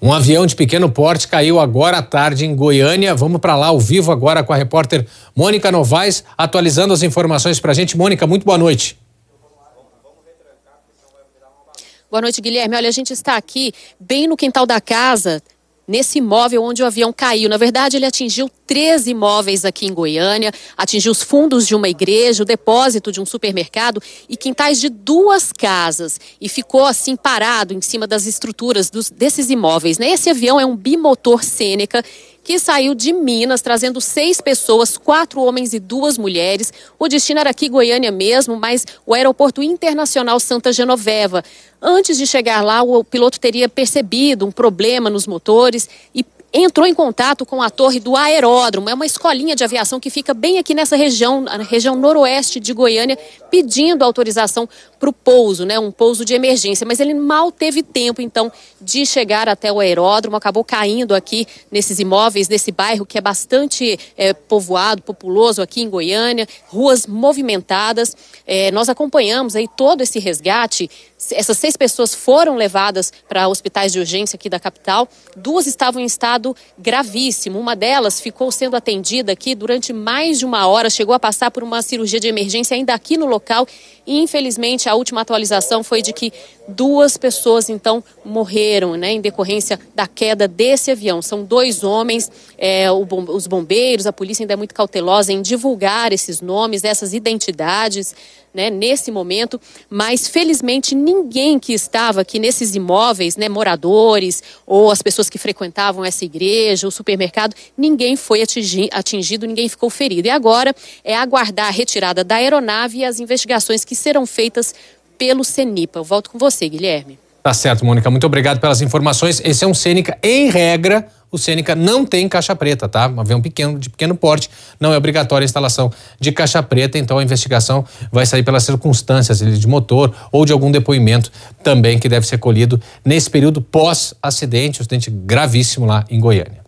Um avião de pequeno porte caiu agora à tarde em Goiânia. Vamos para lá ao vivo agora com a repórter Mônica Novaes, atualizando as informações para a gente. Mônica, muito boa noite. Boa noite, Guilherme. Olha, a gente está aqui bem no quintal da casa nesse imóvel onde o avião caiu. Na verdade, ele atingiu 13 imóveis aqui em Goiânia, atingiu os fundos de uma igreja, o depósito de um supermercado e quintais de duas casas. E ficou assim parado em cima das estruturas dos, desses imóveis. Né? Esse avião é um bimotor Sêneca que saiu de Minas trazendo seis pessoas, quatro homens e duas mulheres. O destino era aqui Goiânia mesmo, mas o Aeroporto Internacional Santa Genoveva. Antes de chegar lá, o piloto teria percebido um problema nos motores e entrou em contato com a torre do aeródromo. É uma escolinha de aviação que fica bem aqui nessa região, na região noroeste de Goiânia, pedindo autorização para o pouso, né? Um pouso de emergência. Mas ele mal teve tempo, então, de chegar até o aeródromo, acabou caindo aqui nesses imóveis, nesse bairro que é bastante é, povoado, populoso aqui em Goiânia, ruas movimentadas. É, nós acompanhamos aí todo esse resgate. Essas seis pessoas foram levadas para hospitais de urgência aqui da capital. Duas estavam em estado estado gravíssimo. Uma delas ficou sendo atendida aqui durante mais de uma hora, chegou a passar por uma cirurgia de emergência ainda aqui no local. E, infelizmente, a última atualização foi de que duas pessoas então morreram, né, em decorrência da queda desse avião. São dois homens. É, os bombeiros, a polícia ainda é muito cautelosa em divulgar esses nomes, essas identidades, né, nesse momento, mas felizmente ninguém que estava aqui nesses imóveis, né, moradores ou as pessoas que frequentavam essa, igreja, o supermercado, ninguém foi atingido, ninguém ficou ferido. E agora é aguardar a retirada da aeronave e as investigações que serão feitas pelo CENIPA. Eu volto com você, Guilherme. Tá certo, Mônica. Muito obrigado pelas informações. Esse é um Cênica em regra o Sêneca não tem caixa preta, tá? Um avião pequeno, de pequeno porte, não é obrigatória a instalação de caixa preta, então a investigação vai sair pelas circunstâncias de motor ou de algum depoimento também que deve ser colhido nesse período pós-acidente, um acidente gravíssimo lá em Goiânia.